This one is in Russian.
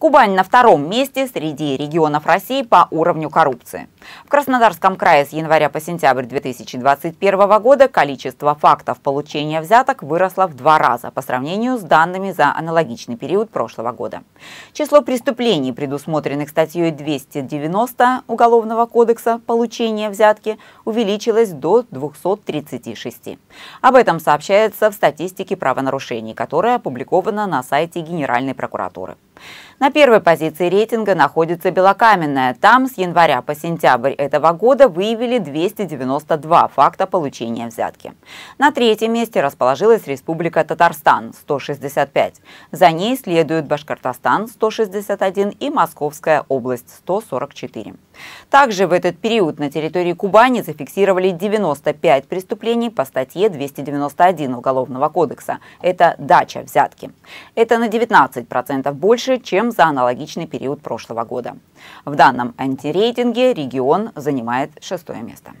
Кубань на втором месте среди регионов России по уровню коррупции. В Краснодарском крае с января по сентябрь 2021 года количество фактов получения взяток выросло в два раза по сравнению с данными за аналогичный период прошлого года. Число преступлений, предусмотренных статьей 290 Уголовного кодекса получения взятки», увеличилось до 236. Об этом сообщается в статистике правонарушений, которая опубликована на сайте Генеральной прокуратуры. На на первой позиции рейтинга находится Белокаменная. Там с января по сентябрь этого года выявили 292 факта получения взятки. На третьем месте расположилась Республика Татарстан – 165. За ней следуют Башкортостан – 161 и Московская область – 144. Также в этот период на территории Кубани зафиксировали 95 преступлений по статье 291 Уголовного кодекса. Это дача взятки. Это на 19% больше, чем за аналогичный период прошлого года. В данном антирейтинге регион занимает шестое место.